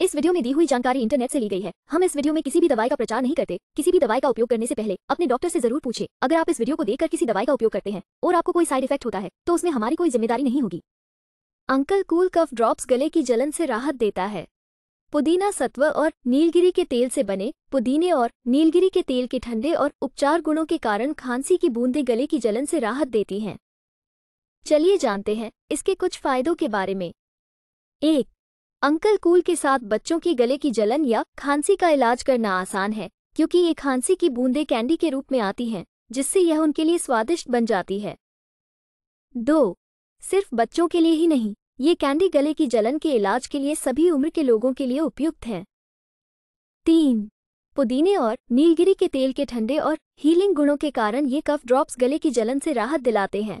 इस वीडियो में दी हुई जानकारी इंटरनेट से ली गई है हम इस वीडियो में किसी भी दवाई का प्रचार नहीं करते किसी भी दवाई का उपयोग करने से पहले अपने डॉक्टर से जरूर पूछे अगर आप इस वीडियो को देखकर किसी दवाई का उपयोग करते हैं और आपको कोई साइड इफेक्ट होता है तो उसमें हमारी कोई जिम्मेदारी नहीं होगी अंकल कूल कफ ड्रॉप्स गले की जलन से राहत देता है पुदीना सत्व और नीलगिरी के तेल से बने पुदीने और नीलगिरी के तेल के ठंडे और उपचार गुणों के कारण खांसी की बूंदें गले की जलन से राहत देती हैं चलिए जानते हैं इसके कुछ फायदों के बारे में एक अंकल कूल के साथ बच्चों की गले की जलन या खांसी का इलाज करना आसान है क्योंकि ये खांसी की बूंदें कैंडी के रूप में आती हैं जिससे यह उनके लिए स्वादिष्ट बन जाती है दो सिर्फ बच्चों के लिए ही नहीं ये कैंडी गले की जलन के इलाज के लिए सभी उम्र के लोगों के लिए उपयुक्त हैं तीन पुदीने और नीलगिरी के तेल के ठंडे और हीलिंग गुणों के कारण ये कफ ड्रॉप्स गले की जलन से राहत दिलाते हैं